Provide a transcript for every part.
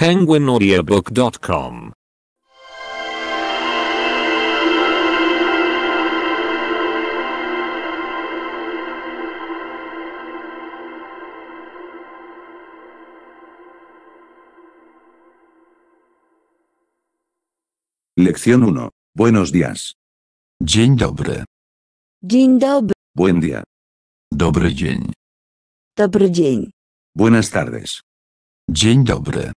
penguinaudiobook.com Lección 1. Buenos días. Dzień dobry. Dzień dobry. Buen día. Dobry dzień. Dobry dzień. Buenas tardes. Dzień dobry.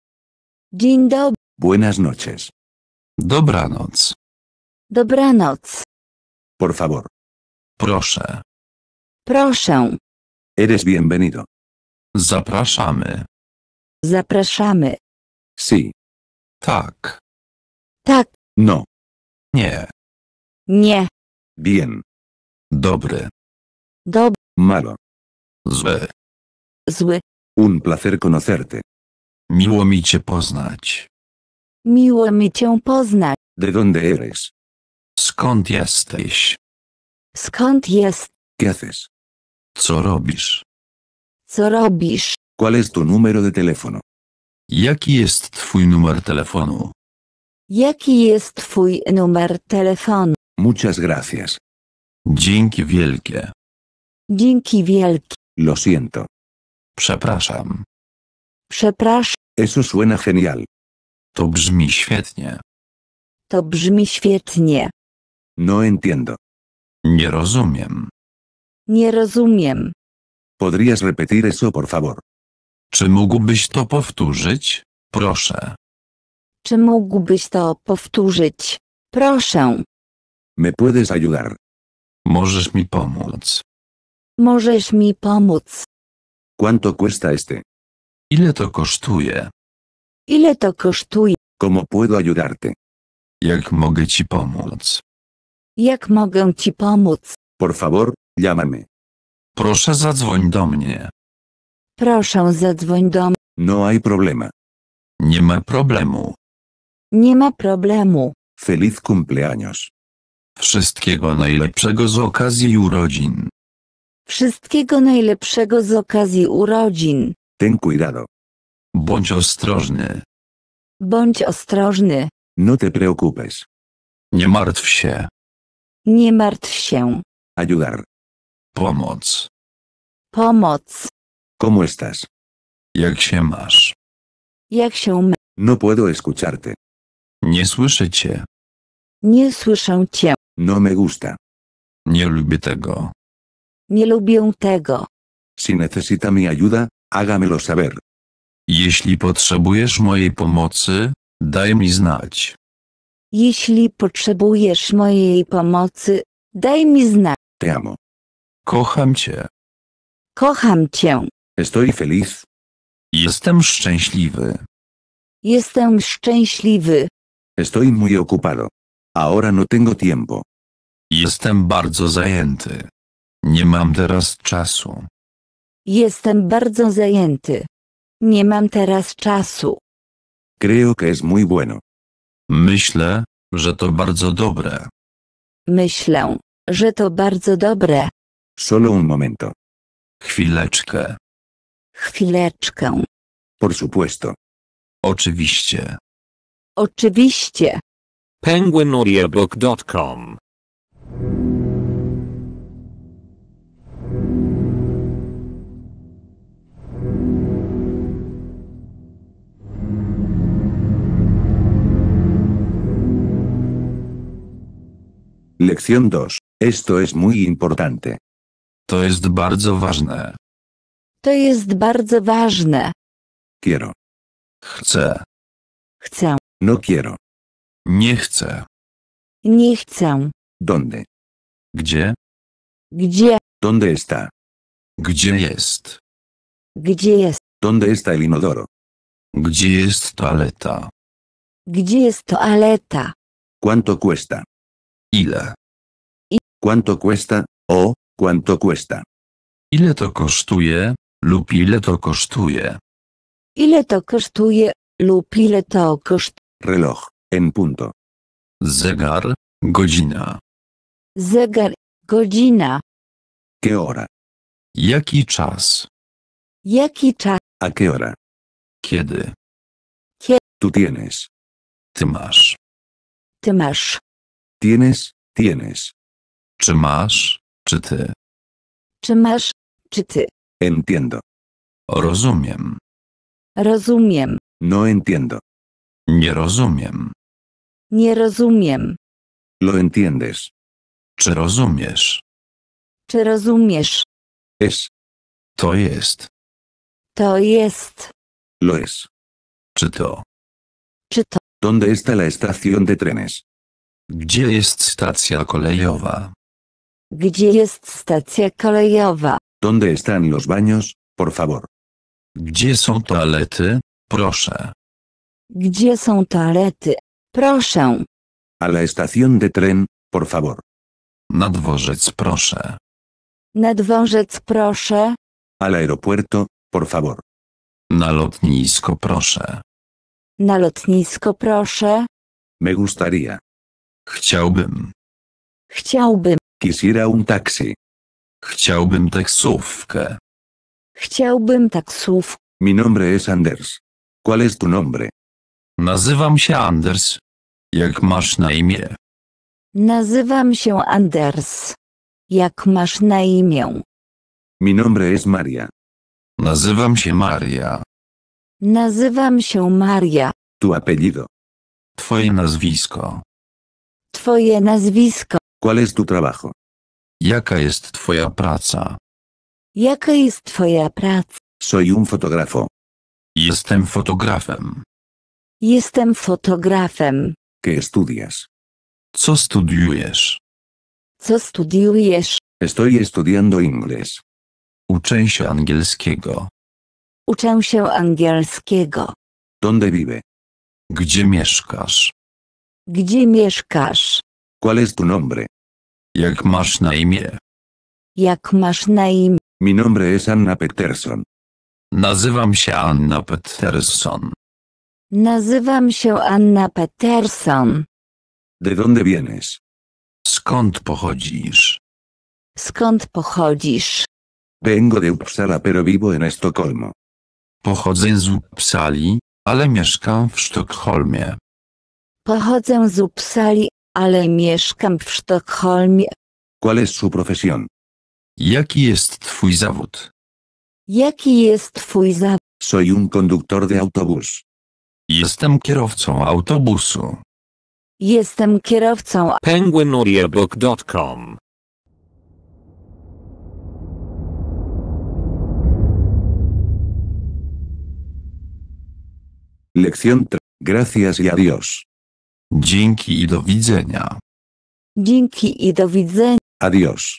Dzień dobry. Buenas noches. Dobranoc. Dobranoc. Por favor. Proszę. Proszę. Eres bienvenido. Zapraszamy. Zapraszamy. Si. Tak. Tak. No. Nie. Nie. Bien. Dobry. Dobry. Malo. Zły. Zły. Un placer conocerte. Miło mi cię poznać. Miło mi cię poznać. ¿De donde eres? Skąd jesteś? Skąd jest? ¿Qué haces? Co robisz? Co robisz? ¿Cuál es tu número de teléfono? Jaki jest twój numer telefonu? Jaki jest twój numer telefonu? Muchas gracias. Dzięki wielkie. Dzięki wielkie. Lo siento. Przepraszam. Przepraszam. Eso suena genial. To brzmi świetnie. To brzmi świetnie. No entiendo. Nie rozumiem. Nie rozumiem. Podrías repetir eso por favor. Czy mógłbyś to powtórzyć? Proszę. Czy mógłbyś to powtórzyć? Proszę. Me puedes ayudar. Możesz mi pomóc. Możesz mi pomóc. ¿Cuánto cuesta este? Ile to kosztuje? Ile to kosztuje? Como puedo ayudarte? Jak mogę ci pomóc? Jak mogę ci pomóc? Por favor, llámame. Proszę zadzwoń do mnie. Proszę zadzwoń do mnie. No hay problema. Nie ma problemu. Nie ma problemu. Feliz cumpleaños. Wszystkiego najlepszego z okazji urodzin. Wszystkiego najlepszego z okazji urodzin. Ten cuidado. Bądź ostrożny. Bądź ostrożny. No te preocupes. Nie martw się. Nie martw się. Ayudar. Pomoc. Pomoc. ¿Cómo estás? Jak się masz? Jak się ma? No puedo escucharte. Nie słyszę cię. Nie słyszę cię. No me gusta. Nie lubię tego. Nie lubię tego. Si necesita mi ayuda, Hágamelo saber. Jeśli potrzebujesz mojej pomocy, daj mi znać. Jeśli potrzebujesz mojej pomocy, daj mi znać. Te amo. Kocham cię. Kocham cię. Estoy feliz. Jestem szczęśliwy. Jestem szczęśliwy. Estoy muy ocupado. Ahora no tengo tiempo. Jestem bardzo zajęty. Nie mam teraz czasu. Jestem bardzo zajęty. Nie mam teraz czasu. Creo que es muy bueno. Myślę, że to bardzo dobre. Myślę, że to bardzo dobre. Solo un momento. Chwileczkę. Chwileczkę. Por supuesto. Oczywiście. Oczywiście. penguinaudiobooks.com Lección 2. Esto es muy importante. To jest bardzo ważne. To jest bardzo ważne. Quiero. Chcę. Chcę. No quiero. Nie chcę. Nie chcę. Donde? Gdzie? Gdzie? Donde está? Gdzie jest? Gdzie jest? Donde está el inodoro? Gdzie jest toaleta? Gdzie jest toaleta? Cuánto cuesta? Ile? Cuánto cuesta, o, cuánto cuesta. Ile to kosztuje, lub ile to kosztuje. Ile to kosztuje, lub ile to koszt. Reloj, en punto. Zegar, godzina. Zegar, godzina. ¿Qué hora? Jaki czas? Jaki czas? ¿A qué hora? Kiedy? Kiedy? Tu tienes. Ty masz. Ty masz. Tienes, tienes. Czy masz, czy ty? Czy masz, czy ty? Entiendo. Rozumiem. Rozumiem. No entiendo. Nie rozumiem. Nie rozumiem. Lo entiendes. Czy rozumiesz? Czy rozumiesz? Es. To jest. To jest. Lo es. Czy to? Czy to? ¿Dónde está la estación de trenes? Gdzie jest stacja kolejowa? Gdzie jest stacja kolejowa? Donde están los baños, por favor? Gdzie są toalety? Proszę. Gdzie są toalety? Proszę. A la estación de tren, por favor. Na dworzec proszę. Na dworzec proszę. Al aeropuerto, por favor. Na lotnisko proszę. Na lotnisko proszę. Me gustaría. Chciałbym. Chciałbym. Quisiera un taxi. Chciałbym taksówkę. Chciałbym taksówkę. Mi nombre es Anders. ¿Cuál es tu nombre? Nazywam się Anders. Jak masz na imię? Nazywam się Anders. Jak masz na imię? Mi nombre es Maria. Nazywam się Maria. Nazywam się Maria. Tu apellido. Twoje nazwisko. Twoje nazwisko. ¿Cuál es tu trabajo? Jaka jest twoja praca? Jaka jest twoja praca? Soy un fotógrafo. Jestem fotografem. Jestem fotografem. ¿Qué estudias? Co studiujesz? Co studiujesz? Estoy estudiando inglés. Uczę się angielskiego. Uczę się angielskiego. ¿Dónde vive? Gdzie mieszkasz? Gdzie mieszkasz? ¿Cuál es tu nombre? Jak masz na imię? Jak masz na imię? Mi nombre es Anna Peterson. Nazywam się Anna Peterson. Nazywam się Anna Peterson. De dónde vienes? Skąd pochodzisz? Skąd pochodzisz? Vengo de Uppsala pero vivo en Estocolmo. Pochodzę z Uppsali, ale mieszkam w Sztokholmie. Pochodzę z Uppsali, ale mieszkam w Sztokholmie. ¿Cuál es su profesión? Jaki jest twój zawód? Jaki jest twój zawód? Soy un um conductor de autobús. Jestem kierowcą autobusu. Jestem kierowcą. penguinaudiobook.com Lección 3. Gracias y adiós. Dzięki i do widzenia. Dzięki i do widzenia. Adios.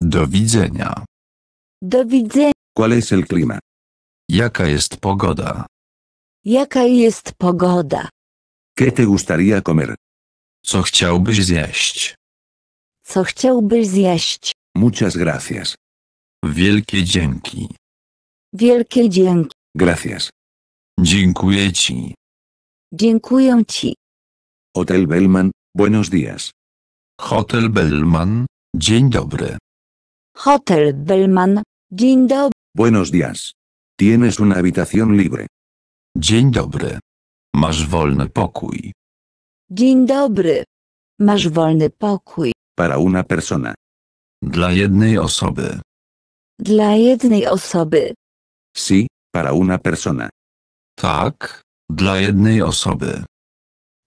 Do widzenia. Do widzenia. ¿Cuál es el clima? Jaka jest pogoda? Jaka jest pogoda? ¿Qué te gustaría comer? Co chciałbyś zjeść? Co chciałbyś zjeść? Muchas gracias. Wielkie dzięki. Wielkie dzięki. Gracias. Dziękuję ci. Dziękuję ci. Hotel Bellman, buenos días. Hotel Bellman, dzień dobry. Hotel Bellman, dzień dobry. Buenos días. Tienes una habitación libre. Dzień dobry. Masz wolny pokój. Dzień dobry. Masz wolny pokój. Para una persona. Dla jednej osoby. Dla jednej osoby. Sí, para una persona. Tak, dla jednej osoby.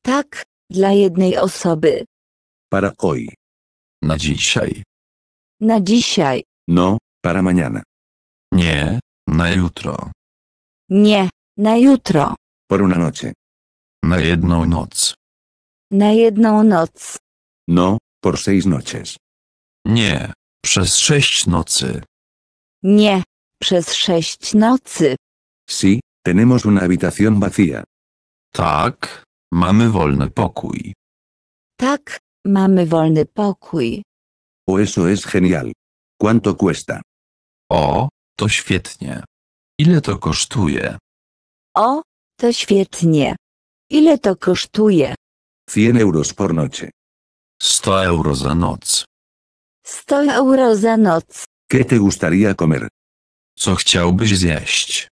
Tak, Dla jednej osoby. Para hoy. Na dzisiaj. Na dzisiaj. No, para mañana. Nie, na jutro. Nie, na jutro. Por una noche. Na jedną noc. Na jedną noc. No, por seis noches. Nie, przez sześć nocy. Nie, przez sześć nocy. Sí, tenemos una habitación vacía. Tak, Mamy wolny pokój. Tak, mamy wolny pokój. O eso es genial. ¿Cuánto cuesta? O, to świetnie. Ile to kosztuje? O, to świetnie. Ile to kosztuje? 100 euros por noche. 100 euro za noc. 100 euro za noc. ¿Qué te gustaría comer? Co chciałbyś zjeść?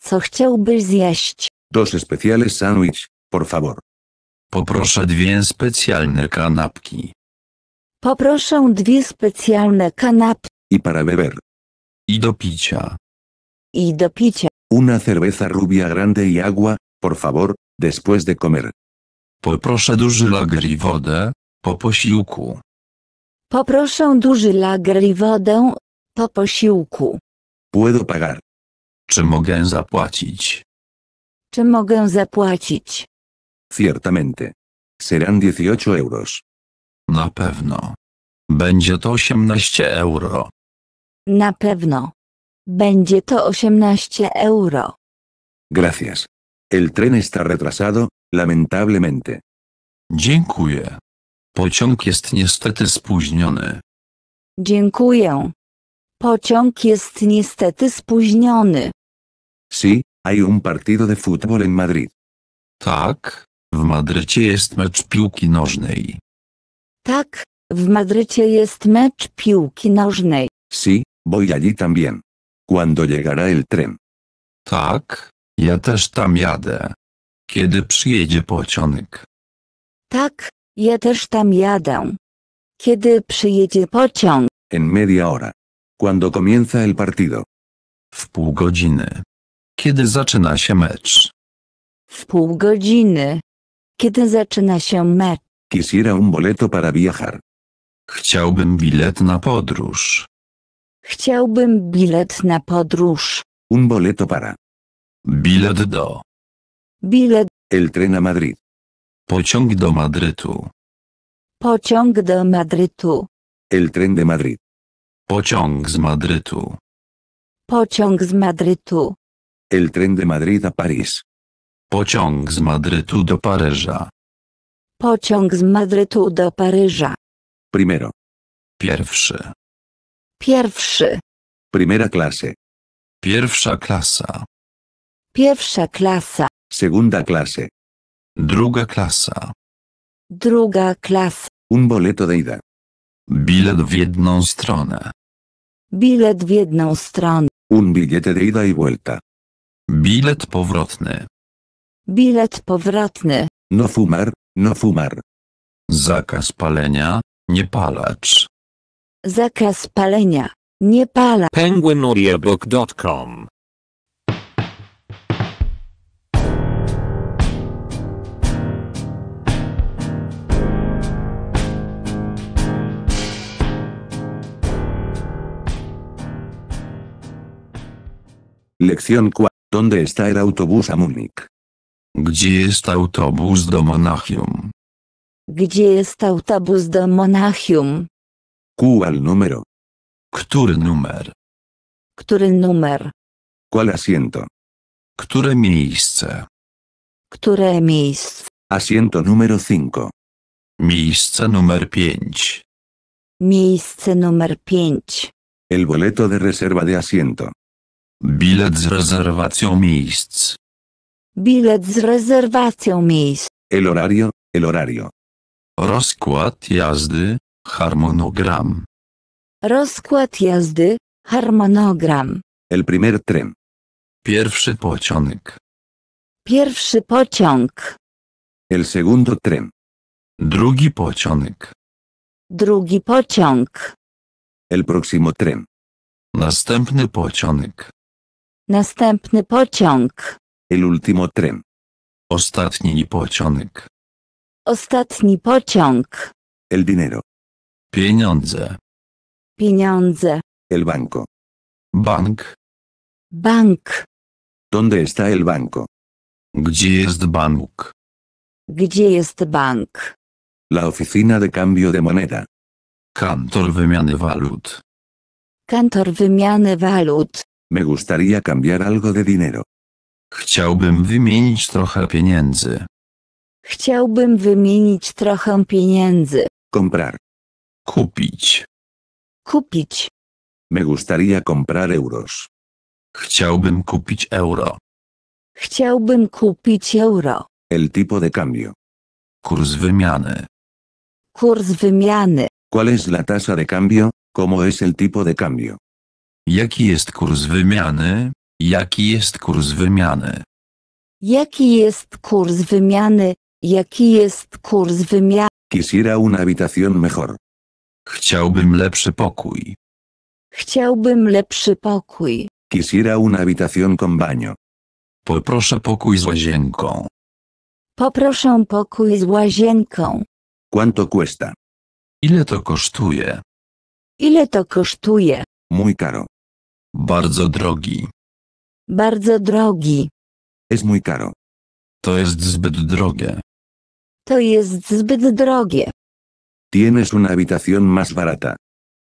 Co chciałbyś zjeść? Dos especiales sándwich, Por favor. Poproszę dwie specjalne kanapki. Poproszę dwie specjalne kanapki. i para beber. I do picia. I do picia. Una cerveza rubia grande y agua, por favor, después de comer. Poproszę duży lager i wodę, po posiłku. Poproszę duży lager i wodę, po posiłku. Puedo pagar. Czy mogę zapłacić? Czy mogę zapłacić? Ciertamente. Serán 18 euros. Na pewno. Będzie to 18 euro. Na pewno. Będzie to 18 euro. Gracias. El tren está retrasado, lamentablemente. Dziękuję. Pociąg jest niestety spóźniony. Dziękuję. Pociąg jest niestety spóźniony. Sí, hay un partido de fútbol en Madrid. Tak, w Madrycie jest mecz piłki nożnej. Tak, w Madrycie jest mecz piłki nożnej. Si, voy allí también. Cuando llegará el tren. Tak, ja też tam jadę. Kiedy przyjedzie pociąg. Tak, ja też tam jadę. Kiedy przyjedzie pociąg? En media hora. Cuando comienza el partido. W pół godziny. Kiedy zaczyna się mecz? W pół godziny. Kiedy zaczyna się mecz? Quisiera un boleto para viajar. Chciałbym bilet na podróż. Chciałbym bilet na podróż. Un boleto para. Bilet do. Bilet. El tren a Madrid. Pociąg do Madrytu. Pociąg do Madrytu. El tren de Madrid. Pociąg z Madrytu. Pociąg z Madrytu. El tren de Madrid a París. Pociąg z Madrytu do Paryża. Pociąg z Madrytu do Paryża. Primero. Pierwszy. Pierwszy. Primera clase. Pierwsza klasa. Pierwsza klasa. Segunda clase. Druga klasa. Druga klasa. Un boleto de ida. Bilet w jedną stronę. Bilet w jedną stronę. Un billete de ida y vuelta. Bilet powrotny. Bilet powrotny. No fumar, no fumar. Zakaz palenia, nie palacz. Zakaz palenia, nie pala. penguinaudiobook.com Lección 4. ¿Dónde está el autobús a Múnich? Gdzie jest autobus do Monachium? Gdzie jest autobus do Monachium? ¿Cuál número? Który numer? Który numer? ¿Cuál asiento? Które miejsce? Które miejsce? Asiento número 5. Miejsce numer 5. Miejsce numer 5. El boleto de reserva de asiento. Bilet z rezerwacją miejsc. Bilet z rezerwacją miejsc. El horario, el horario. Rozkład jazdy, harmonogram. Rozkład jazdy, harmonogram. El primer tren. Pierwszy pociąg. Pierwszy pociąg. El segundo tren. Drugi pociąg. Drugi pociąg. El próximo tren. Następny pociąg. Następny pociąg. El último tren. Ostatni pociąg. Ostatni pociąg. El dinero. Pieniądze. Pieniądze. El banco. Bank. Bank. ¿Dónde está el banco? Gdzie jest bank? Gdzie jest bank? La oficina de cambio de moneda. Kantor wymiany walut. Kantor wymiany walut. Me gustaría cambiar algo de dinero. Chciałbym wymienić trochę pieniędzy. Chciałbym wymienić trochę pieniędzy. Comprar. Kupić. Kupić. Me gustaría comprar euros. Chciałbym kupić euro. Chciałbym kupić euro. El tipo de cambio. Kurs wymiany. Kurs wymiany. ¿Cuál es la tasa de cambio? ¿Cómo es el tipo de cambio? Jaki jest kurs wymiany? Jaki jest kurs wymiany? Jaki jest kurs wymiany? Jaki jest kurs wymiany? Quisiera una habitación mejor. Chciałbym lepszy pokój. Chciałbym lepszy pokój. Quisiera una habitación con baño. Poproszę pokój z łazienką. Poproszę pokój z łazienką. Quanto cuesta? Ile to kosztuje? Ile to kosztuje? Muy caro. Bardzo drogi. Bardzo drogi. Es muy caro. To jest zbyt drogie. To jest zbyt drogie. Tienes una habitación más barata.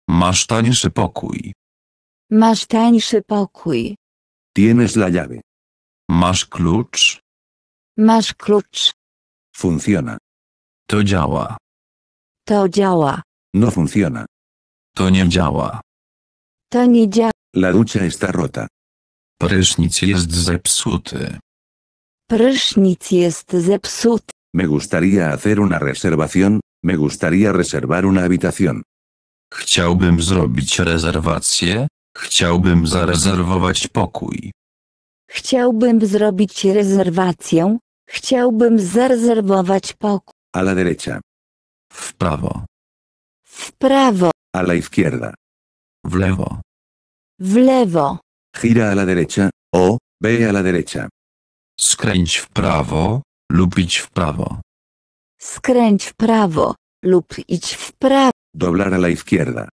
Masz tańszy pokój. Masz tańszy pokój. Tienes la llave. Masz klucz. Masz klucz. Funciona. To działa. To działa. No funciona. To nie działa. To nie działa. La ducha está rota. Prysznic jest zepsuty. Prysznic jest zepsuty. Me gustaría hacer una reservación, me gustaría reservar una habitación. Chciałbym zrobić rezerwację, chciałbym zarezerwować pokój. Chciałbym zrobić rezerwację, chciałbym zarezerwować pokój. A la derecha. W prawo. W prawo. A la izquierda. W lewo. W lewo gira a la derecha, o, ve a la derecha. Skręć w prawo, lub idź w prawo. Skręć w prawo, lub idź w prawo. Doblar a la izquierda.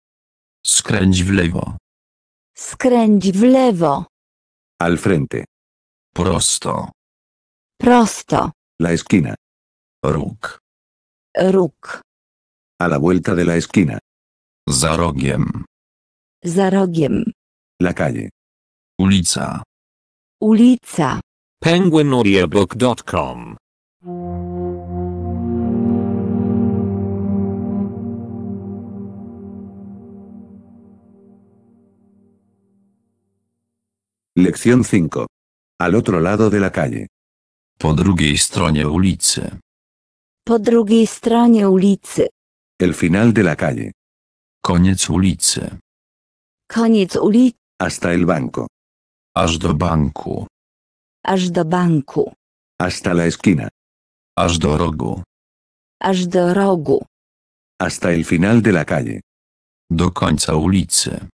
Skręć w lewo. Skręć w lewo. Al frente. Prosto. Prosto. La esquina. Róg. Róg. A la vuelta de la esquina. Za rogiem. Za rogiem. La calle. Ulica. Ulica. PenguinAudiobook.com Lección 5. Al otro lado de la calle. Po drugiej stronie ulicy. Po drugiej stronie ulicy. El final de la calle. Koniec ulicy. Koniec ulicy. Hasta el banco. Aż do banku. Aż do banku. Hasta la esquina. Aż do rogu. Aż do rogu. Hasta el final de la calle. Do końca ulicy.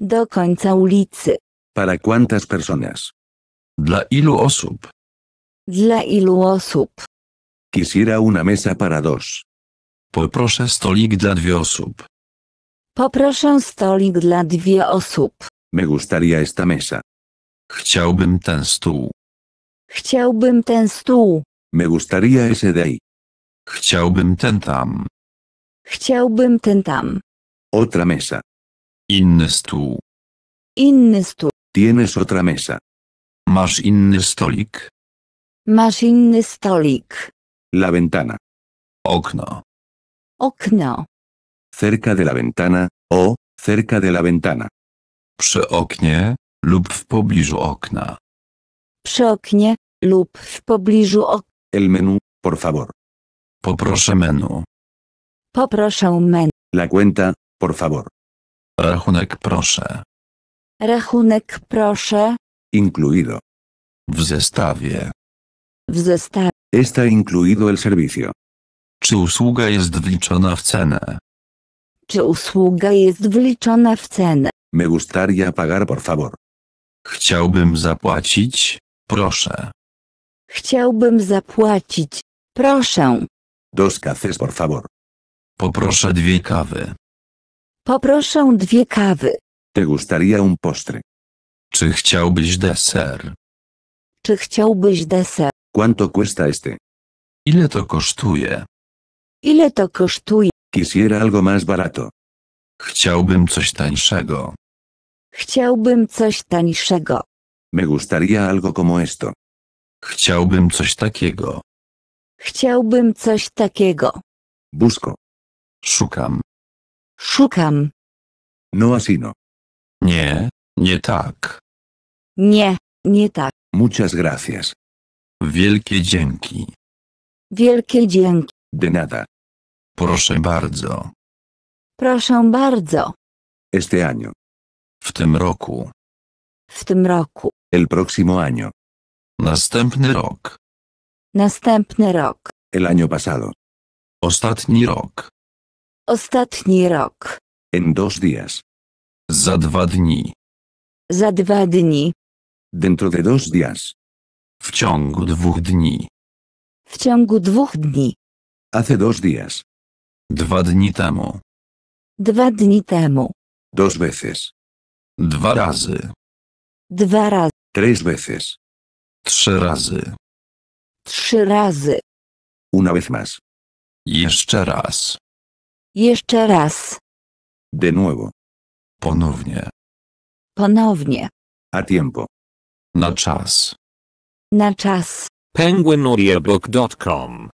Do końca ulicy. Para cuántas personas? Dla ilu osób? Dla ilu osób? Quisiera una mesa para dos. Poproszę stolik dla dwie osób. Poproszę stolik dla dwie osób. Me gustaría esta mesa. Chciałbym ten stół. Chciałbym ten stół. Me gustaría ese de ahí. Chciałbym ten tam. Chciałbym ten tam. Otra mesa. Inny stół. Inny stół. Tienes otra mesa. Masz inny stolik? Masz inny stolik. La ventana. Okno. Okno. Cerca de la ventana, o, cerca de la ventana. Przy oknie? lub w pobliżu okna. Przy oknie lub w pobliżu okna. El menú, por favor. Poproszę menu. Poproszę menu. La cuenta, por favor. Rachunek proszę. Rachunek proszę. Incluido. W zestawie. W zestawie. Está incluido el servicio. Czy usługa jest wliczona w cenę? Czy usługa jest wliczona w cenę? Me gustaría pagar por favor. Chciałbym zapłacić, proszę. Chciałbym zapłacić, proszę. Dos cafés por favor. Poproszę dwie kawy. Poproszę dwie kawy. Te gustaría un postre. Czy chciałbyś deser? Czy chciałbyś deser? Cuánto cuesta este? Ile to kosztuje? Ile to kosztuje? Quisiera algo más barato. Chciałbym coś tańszego. Chciałbym coś tańszego. Me gustaría algo como esto. Chciałbym coś takiego. Chciałbym coś takiego. Busco. Szukam. Szukam. No así no. Nie, nie tak. Nie, nie tak. Muchas gracias. Wielkie dzięki. Wielkie dzięki. De nada. Proszę bardzo. Proszę bardzo. Este año. W tym roku. W tym roku. El próximo año. Następny rok. Następny rok. El año pasado. Ostatni rok. Ostatni rok. En dos días. Za dwa dni. Za dwa dni. Dentro de dos días. W ciągu dwóch dni. W ciągu dwóch dni. Hace dos días. Dwa dni temu. Dwa dni temu. Dos veces. Dwa razy. Dwa razy. Tres veces. Trzy razy. Trzy razy. Una vez más. Jeszcze raz. Jeszcze raz. De nuevo. Ponownie. Ponownie. A tiempo. Na czas. Na czas. penguinaudiobooks.com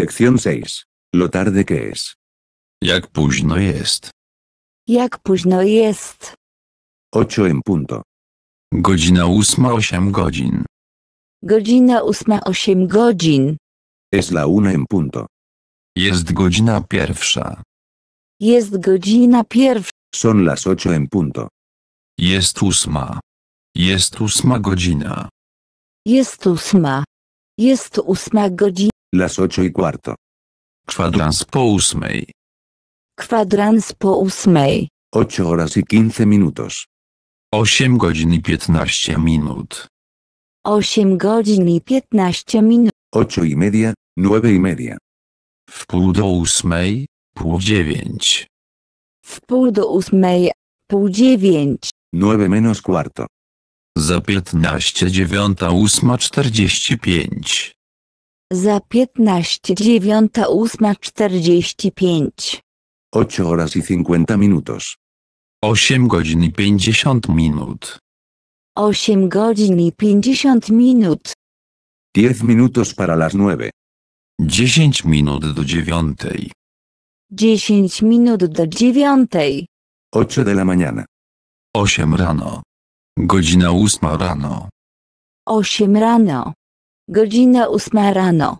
Lekcja 6. Lo tarde que es. Jak późno jest. Jak późno jest. 8 en punto. Godzina ósma osiem godzin. Godzina ósma osiem godzin. Es la 1 en punto. Jest godzina pierwsza. Jest godzina pierwsza. Son las 8 en punto. Jest ósma. Jest ósma godzina. Jest ósma. Jest ósma godzina. Las ocho y cuarto. Kwadrans po ósmej. Kwadrans po ósmej. Y osiem godzin i piętnaście minut Osiem godzin i piętnaście minut. Osiem godzin i piętnaście minut. osiem i media, nueve i y media. W pół do ósmej, pół dziewięć. W pół do ósmej, pół dziewięć. Nueve minus cuarto. Za piętnaście dziewiąta ósma czterdzieści pięć. Za piętnaście dziewiąta ósma czterdzieści pięć. 8 horas y 50 minutos. 8 godzin i 50 minut. 8 godzin i 50 minut. 10 minutos para las 9. 10 minut do dziewiątej. 10 minut do dziewiątej. 8 de la mañana. 8 rano. Godzina 8 rano. 8 rano. Godzina ósma rano.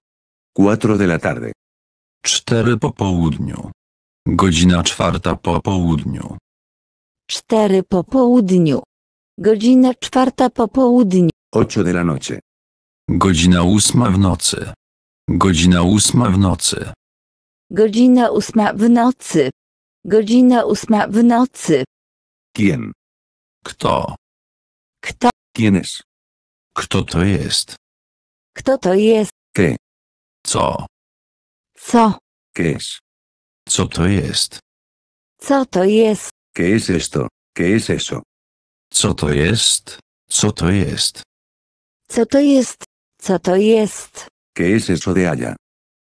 4 de la tarde. po południu. Godzina czwarta po południu. Cztery po południu. Godzina czwarta po południu. 8 de la noche. Godzina ósma w nocy. Godzina ósma w nocy. Godzina ósma w nocy. Godzina ósma w nocy. Kien? Kto? Kto? Kienes? Kto to jest? Kto to jest? Ky. Co? Co? Kysz. Co to jest? Co to jest? ¿Qué es esto? ¿Qué es eso? Co to jest? Co to jest? Co to jest? Co to jest? ¿Qué es eso de allá?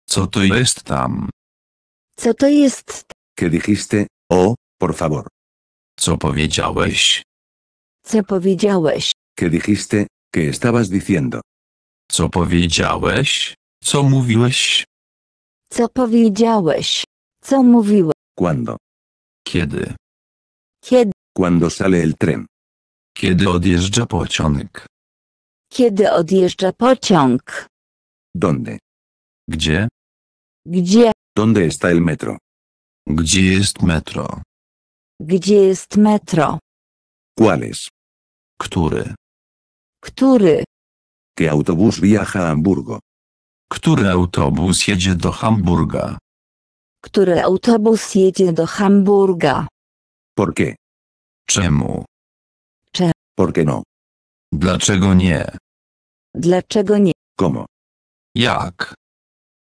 Co to jest tam? Co to jest? ¿Qué dijiste? Oh, por favor. Co powiedziałeś? Co powiedziałeś? ¿Qué dijiste? ¿Qué estabas diciendo? Co powiedziałeś? Co mówiłeś? Co powiedziałeś? Co mówiłeś? Kiedy? Kiedy? Kiedy? Cuando sale el tren. Kiedy odjeżdża pociąg? Kiedy odjeżdża pociąg? Donde? Gdzie? Gdzie? Donde está el metro? Gdzie jest metro? Gdzie jest metro? ¿Cuáles? Który? Który? ¿Qué autobús viaja a Hamburgo? Który autobus jedzie do Hamburga? Który autobus jedzie do Hamburga? ¿Por qué? Czemu? ¿Por qué no? Dlaczego nie? Dlaczego nie? Como? Jak?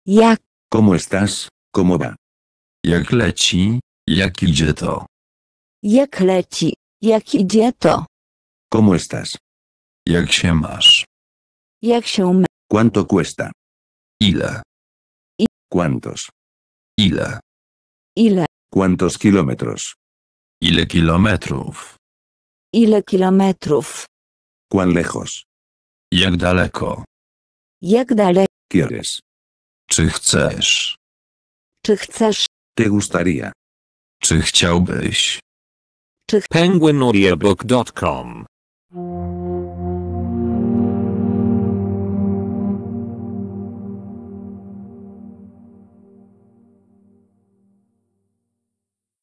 Jak? Como estás? Como va? Jak leci? Jak idzie to? Jak leci? Jak idzie to? Como estás? Jak się masz? Jak się ma? ¿Cuánto cuesta? Ile? I- ¿Cuántos? Ile? Ile? ¿Cuántos kilómetros? Ile kilometrów? Ile kilometrów? ¿Cuán lejos? Jak daleko? Jak dalej? ¿Quieres? Czy chcesz? Czy chcesz? ¿Te gustaría? Czy chciałbyś? penguinaudiobook.com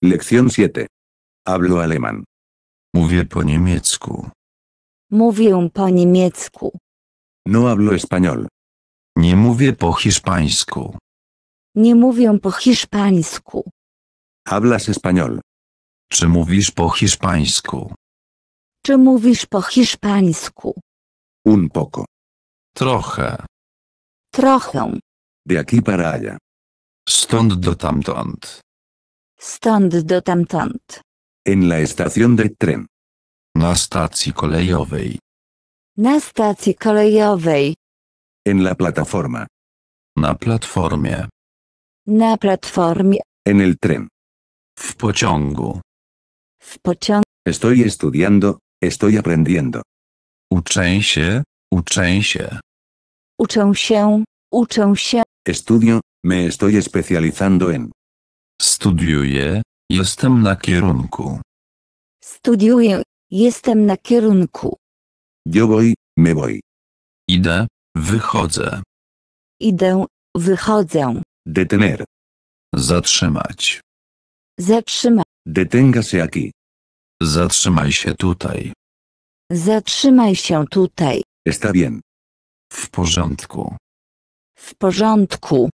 Lección 7. Hablo alemán. Mówię po niemiecku. Mówię po niemiecku. No hablo español. Nie mówię po hiszpańsku. Nie mówię po hiszpańsku. Hablas español. Czy mówisz po hiszpańsku? Czy mówisz po hiszpańsku? Un poco. Trochę. Trochę. De aquí para allá. Stąd do tamtąd. Stąd do tamtąd. En la estación de tren. Na stacji kolejowej. Na stacji kolejowej. En la plataforma. Na platformie. Na platformie. En el tren. W pociągu. W pociągu. Estoy estudiando, estoy aprendiendo. Uczę się, uczę się. Uczę się, uczę się. Estudio, me estoy especializando en. Studiuję, jestem na kierunku. Studiuję, jestem na kierunku. Yo voy, me voy. Idę, wychodzę. Idę, wychodzę. Detener. Zatrzymać. Zatrzymaj. się aquí. Zatrzymaj się tutaj. Zatrzymaj się tutaj. Está bien. W porządku. W porządku.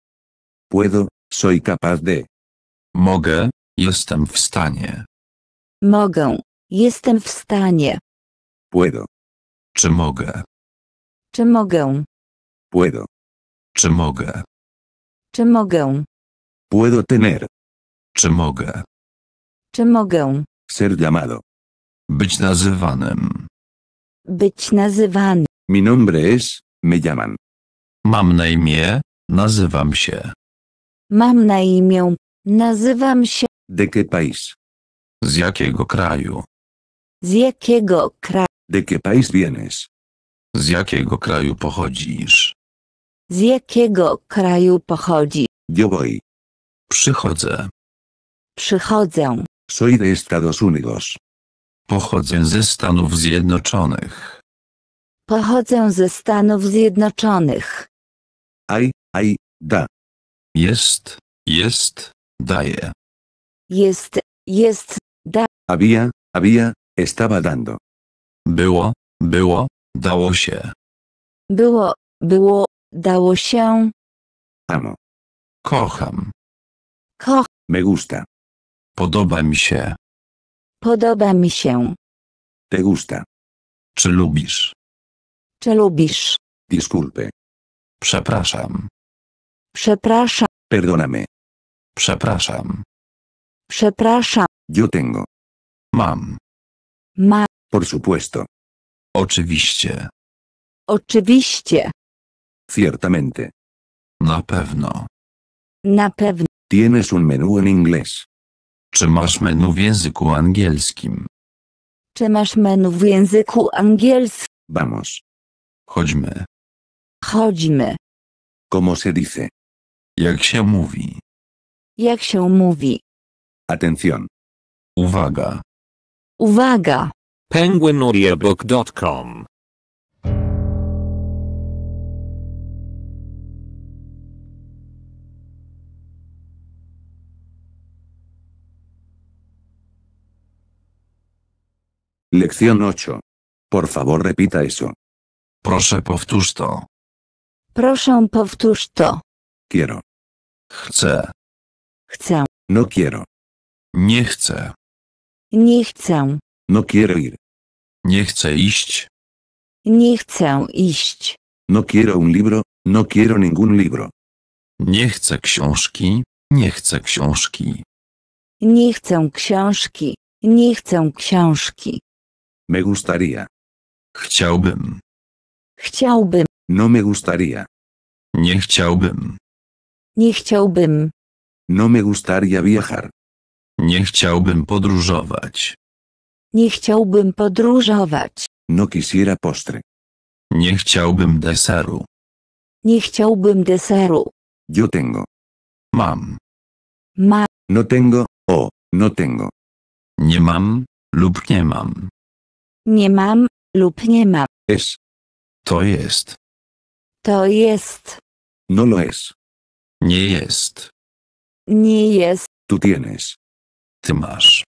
Puedo, soy capaz de. Mogę, jestem w stanie. Mogę, jestem w stanie. Puedo. Czy mogę? Czy mogę? Puedo. Czy mogę? Czy mogę? Puedo tener. Czy mogę? Czy mogę? Ser llamado. Być nazywanym. Być nazywany. Mi nombre es, me llaman. Mam na imię, nazywam się. Mam na imię, Nazywam się. De qué país? Z jakiego kraju? Z jakiego kraju? De qué país vienes? Z jakiego kraju pochodzisz? Z jakiego kraju pochodzi? Yo voy. Przychodzę. Przychodzę. Soy de Estados Unidos. Pochodzę ze Stanów Zjednoczonych. Pochodzę ze Stanów Zjednoczonych. Aj, aj, da. Jest, jest, Daje. Jest, jest, da. Había, había, estaba dando. Było, było, dało się. Było, było, dało się. Amo. Kocham. Koch. Me gusta. Podoba mi się. Podoba mi się. Te gusta. Czy lubisz? Czy lubisz? Disculpe. Przepraszam. Przepraszam. Perdóname. Przepraszam. Przepraszam. Yo tengo. Mam. Ma. Por supuesto. Oczywiście. Oczywiście. Ciertamente. Na pewno. Na pewno. Tienes un menu en inglés. Czy masz menu w języku angielskim? Czy masz menu w języku angielskim? Vamos. Chodźmy. Chodźmy. Como se dice? Jak się mówi? Jak się mówi? Atención. Uwaga. Uwaga. penguinaudiobook.com Lección 8. Por favor repita eso. Proszę powtórz to. Proszę powtórz to. Quiero. Chcę. Chcę. No quiero. Nie chcę. Nie chcę. No quiero ir. Nie chcę iść. Nie chcę iść. No quiero un libro, no quiero ningún libro. Nie chcę książki, nie chcę książki. Nie chcę książki, nie chcę książki. Me gustaría. Chciałbym. Chciałbym. No me gustaría. Nie chciałbym. Nie chciałbym. No me gustaría viajar. Nie chciałbym podróżować. Nie chciałbym podróżować. No quisiera postre. Nie chciałbym deseru. Nie chciałbym deseru. Yo tengo. Mam. Ma. No tengo, o, no tengo. Nie mam, lub nie mam. Nie mam, lub nie mam. Es. To jest. To jest. No lo es. Nie jest. Nie jest. Tu tienes. Ty masz.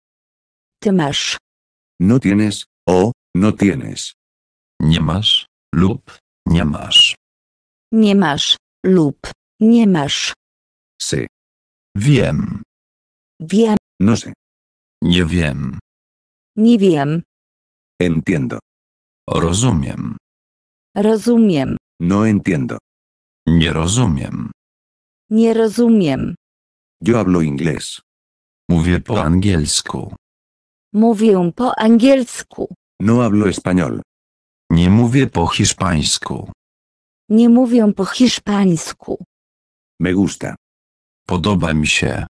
Ty masz. No tienes, o, no tienes. Nie masz, lub, nie masz. Nie masz, lub, nie masz. Sé. Wiem. Wiem. No sé. Nie wiem. Nie wiem. Entiendo. Rozumiem. Rozumiem. No entiendo. Nie rozumiem. Nie rozumiem. Yo hablo inglés. Mówię po angielsku. Mówię po angielsku. No hablo español. Nie mówię po hiszpańsku. Nie mówię po hiszpańsku. Me gusta. Podoba mi się.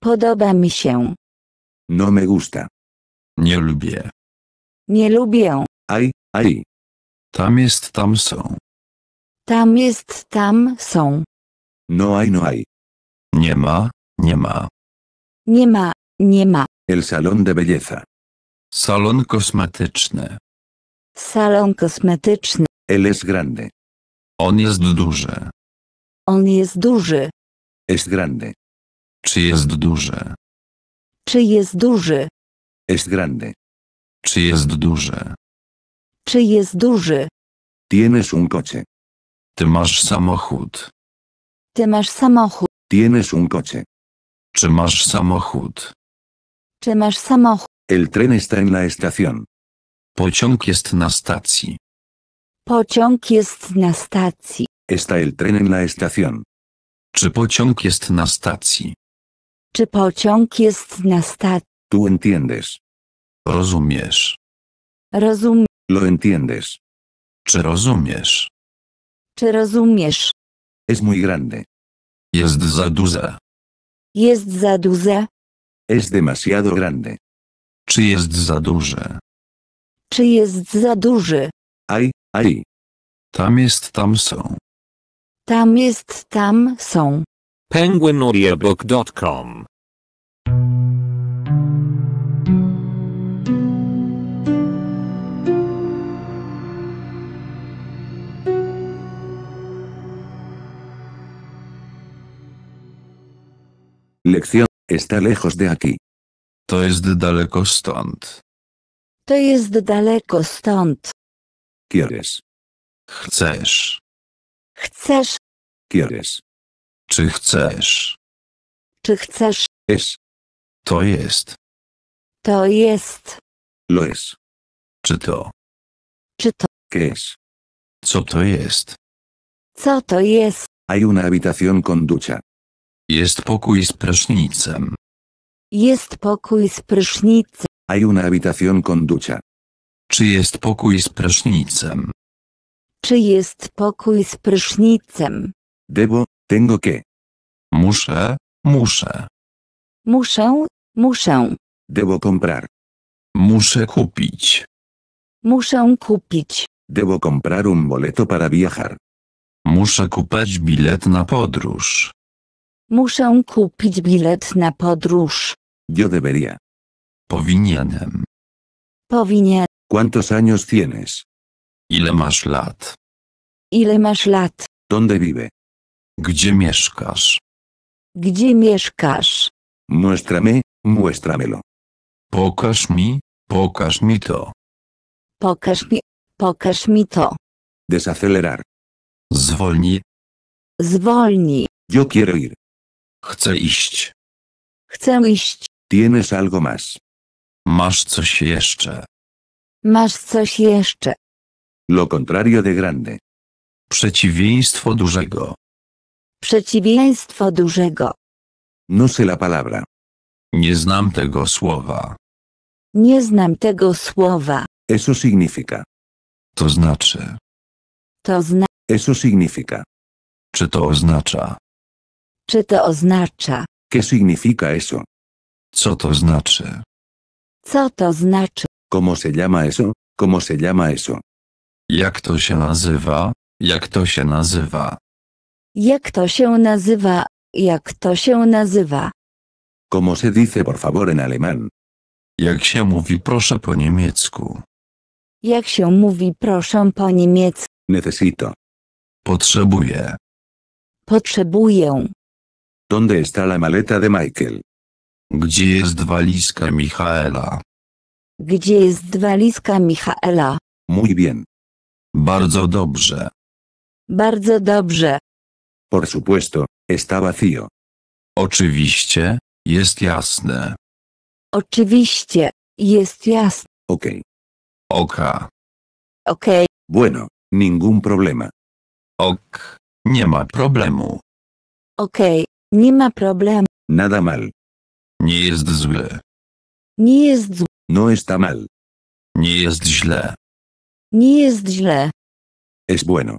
Podoba mi się. No me gusta. Nie lubię. Nie lubię. Aj, aj. Tam jest, tam są. Tam jest, tam są. No aj, no aj. Nie ma, nie ma. Nie ma, nie ma. El salón de belleza. Salon kosmetyczny. Salon kosmetyczny. Él es grande. On jest duży. On jest duży. Es grande. Czy jest duży? Czy jest duży? Es grande. Czy jest duży? Czy jest duży? Tienes un coche. Ty masz samochód. Ty masz samochód. Tienes un coche. Czy masz samochód? Czy masz samochód? El tren está en la estación. Pociąg jest na stacji. Pociąg jest na stacji. Está el tren en la estación. Czy pociąg jest na stacji? Czy pociąg jest na stacji? Tú entiendes. Rozumiesz. Rozum. Lo entiendes. Czy rozumiesz? Czy rozumiesz? Es muy grande. Jest za duża. Jest za duża. Es demasiado grande. Czy jest za duże? Czy jest za duży? Aj, aj. Tam jest, tam są. Tam jest, tam są. PenguinAudioBook.com Lekcja, está lejos de aquí. To jest daleko stąd. To jest daleko stąd. Quieres. Chcesz. Chcesz. Quieres. Czy chcesz? Czy chcesz? Es. To jest. To jest. Lo es. Czy to? Czy to? ¿Qué es? Co to jest? Co to jest? Hay una habitación con ducha. Jest pokój z prysznicem. Jest pokój z prysznicem. Hay una habitación con ducha. Czy jest pokój z prysznicem? Czy jest pokój z prysznicem? Debo, tengo que. Muszę, muszę. Muszę, muszę. Debo comprar. Muszę kupić. Muszę kupić. Debo comprar un boleto para viajar. Muszę kupić bilet na podróż. Muszę kupić bilet na podróż. Yo debería. Powinienem. Powinien. ¿Cuántos años tienes? Ile masz lat? Ile masz lat? ¿Dónde vive? Gdzie mieszkasz? Gdzie mieszkasz? Muéstrame, muéstramelo. Pokaż mi, pokaż mi to. Pokaż mi, pokaż mi to. Desacelerar. Zwolnij. Zwolnij. Yo quiero ir. Chcę iść. Chcę iść. Tienes algo más. Masz coś jeszcze. Masz coś jeszcze. Lo contrario de grande. Przeciwieństwo dużego. Przeciwieństwo dużego. No sé la palabra. Nie znam tego słowa. Nie znam tego słowa. Eso significa. To znaczy. To zna. Eso significa. Czy to oznacza? Czy to oznacza? ¿Qué significa eso? Co to znaczy? Co to znaczy? ¿Cómo se llama eso? ¿Cómo se llama eso? Jak to się nazywa? Jak to się nazywa? Jak to się nazywa? Jak to się nazywa? ¿Cómo se dice por favor en alemán? Jak się mówi proszę po niemiecku? Jak się mówi proszę po niemiecku? Necesito. Potrzebuję. Potrzebuję. ¿Dónde está la maleta de Michael? Gdzie jest walizka Michaela? Gdzie jest walizka Michaela? Muy bien. Bardzo dobrze. Bardzo dobrze. Por supuesto, está vacío. Oczywiście, jest jasne. Oczywiście, jest jasne. Ok. Oka. Ok. Bueno, ningún problema. Ok. Nie ma problemu. Ok. Nie ma problemu. Nada mal. Nie jest złe. Nie jest złe. No está mal. Nie jest źle. Nie jest źle. Es bueno.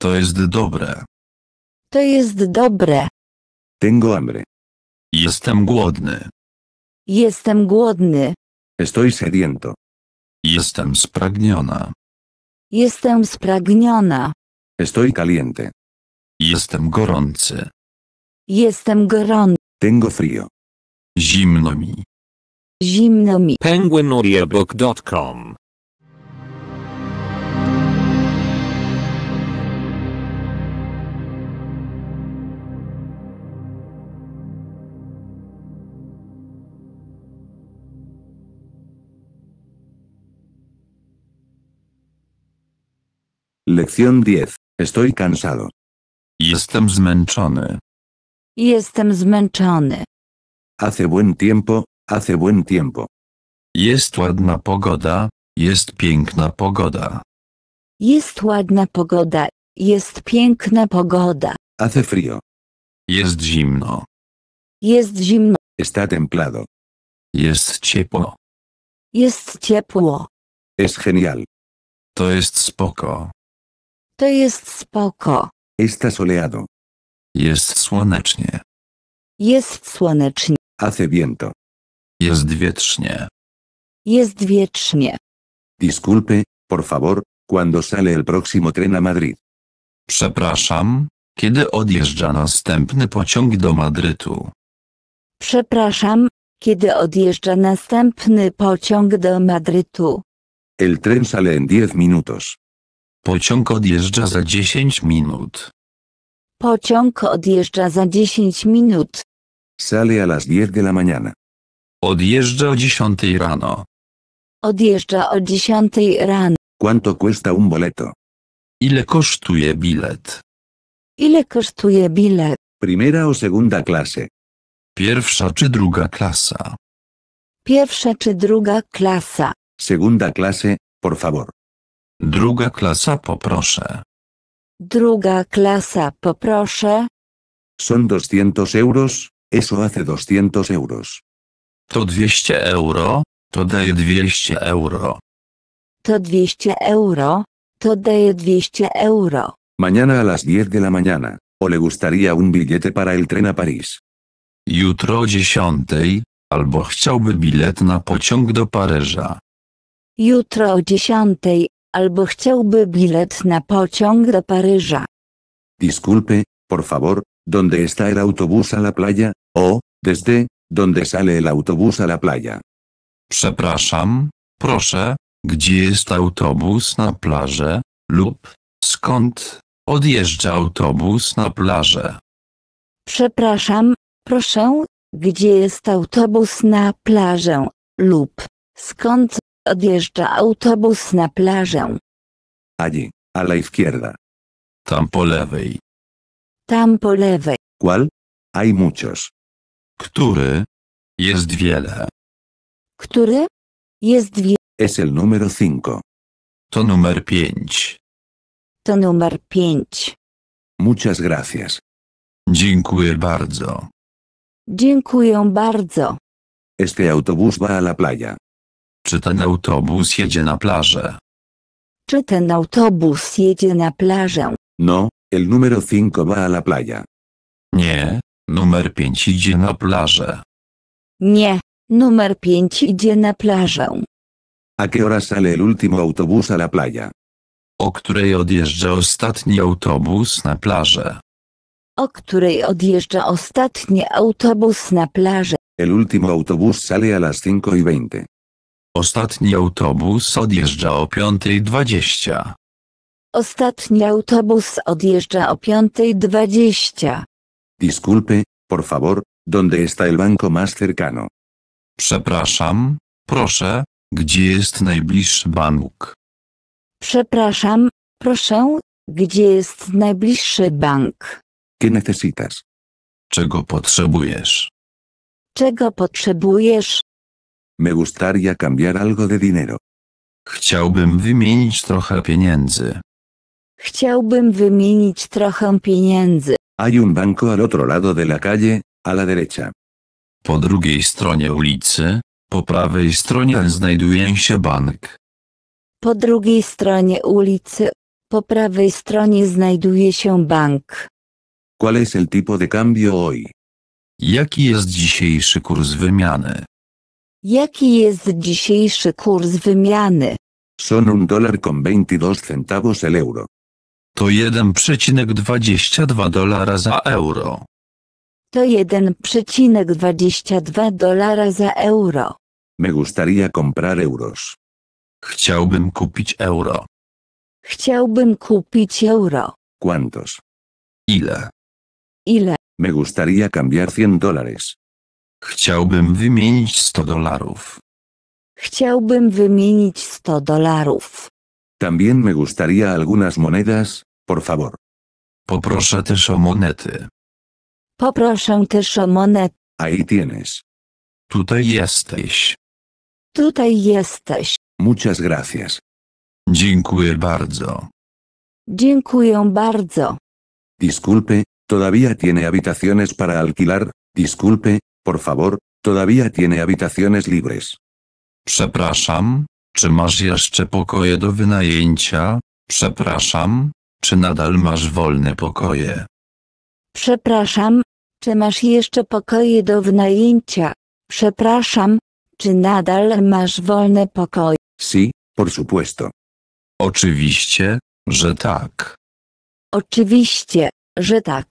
To jest dobre. To jest dobre. Tengo hambre. Jestem głodny. Jestem głodny. Estoy sediento. Jestem spragniona. Jestem spragniona. Estoy caliente. Jestem gorący. Jestem gorący. Tengo frío. Zimno mi. Zimno mi. penguinaudiobook.com Lección 10. Estoy cansado. Jestem zmęczony. Jestem zmęczony. Hace buen tiempo, hace buen tiempo. Jest ładna pogoda, jest piękna pogoda. Jest ładna pogoda, jest piękna pogoda. Hace frío. Jest zimno. Jest zimno. Está templado. Jest ciepło. Jest ciepło. Es genial. To jest spoko. To jest spoko. Está soleado. Jest słonecznie. Jest słonecznie. Hace viento. Jest wietrznie. Jest wietrznie. Disculpe, por favor, cuando sale el próximo tren a Madrid? Przepraszam, kiedy odjeżdża następny pociąg do Madrytu? Przepraszam, kiedy odjeżdża następny pociąg do Madrytu? El tren sale en 10 minutos. Pociąg odjeżdża za 10 minut. Pociąg odjeżdża za 10 minut. Sale a las 10 de la mañana. Odjeżdża o 10 rano. Odjeżdża o 10 rano. Quanto cuesta un boleto? Ile kosztuje bilet? Ile kosztuje bilet? Primera o segunda clase. Pierwsza czy druga klasa? Pierwsza czy druga klasa? Segunda clase, por favor. Druga klasa poproszę. Druga klasa, poproszę. Son 200 euros, eso hace 200 euros. To 200 euro, to daje 200 euro. To 200 euro, to daje 200 euro. Mañana a las 10 de la mañana. ¿O le gustaría un billete para el tren a París? Jutro o 10, albo chciałby bilet na pociąg do Paryża. Jutro o 10, albo chciałby bilet na pociąg do Paryża. Disculpe, por favor, ¿dónde está el autobús a la playa? O, desde, ¿dónde sale el autobús a la playa? Przepraszam, proszę, gdzie jest autobus na plażę, lub, skąd, odjeżdża autobus na plażę? Przepraszam, proszę, gdzie jest autobus na plażę, lub, skąd Odjeżdża autobus na plażę. Allí, a la izquierda. Tam po lewej. Tam po lewej. ¿Cuál? Hay muchos. Który? Jest wiele. Który? Jest wiele. Es el número 5. To numer 5. To numer 5. Muchas gracias. Dziękuję bardzo. Dziękuję bardzo. Este autobús va a la playa. Czy ten autobus jedzie na plażę? Czy ten autobus jedzie na plażę? No, el número 5 va a la playa. Nie, numer 5 idzie na plażę. Nie, numer 5 idzie na plażę. ¿A qué hora sale el último autobús a la playa? O której odjeżdża ostatni autobus na plażę? O której odjeżdża ostatni autobus na plażę? El último autobús sale a las 5 y 20. Ostatni autobus odjeżdża o 5.20. Ostatni autobus odjeżdża o 5.20. Disculpe, por favor, ¿dónde está el banco más cercano? Przepraszam, proszę, gdzie jest najbliższy bank? Przepraszam, proszę, gdzie jest najbliższy bank? ¿Qué necesitas? Czego potrzebujesz? Czego potrzebujesz? Me gustaría cambiar algo de dinero. Chciałbym wymienić trochę pieniędzy. Chciałbym wymienić trochę pieniędzy. Hay un banco al otro lado de la calle, a la derecha. Po drugiej stronie ulicy, po prawej stronie znajduje się bank. Po drugiej stronie ulicy, po prawej stronie znajduje się bank. ¿Cuál es el tipo de cambio hoy? Jaki jest dzisiejszy kurs wymiany? Jaki jest dzisiejszy kurs wymiany? Son un dolar con 22 centavos el euro. To 1,22 dolara za euro. To 1,22 dolara za euro. Me gustaría comprar euros. Chciałbym kupić euro. Chciałbym kupić euro. ¿Cuántos? Ile? Ile? Me gustaría cambiar 100 dólares. Chciałbym wymienić 100 dolarów. Chciałbym wymienić 100 dolarów. También me gustaría algunas monedas, por favor. Poproszę też o monety. Poproszę też o monety. Ahí tienes. Tutaj jesteś. Tutaj jesteś. Muchas gracias. Dziękuję bardzo. Dziękuję bardzo. Disculpe, ¿todavía tiene habitaciones para alquilar? Disculpe, Por favor, todavía tiene habitaciones libres. Przepraszam, czy masz jeszcze pokoje do wynajęcia? Przepraszam, czy nadal masz wolne pokoje? Przepraszam, czy masz jeszcze pokoje do wynajęcia? Przepraszam, czy nadal masz wolne pokoje? Sí, por supuesto. Oczywiście, że tak. Oczywiście, że tak.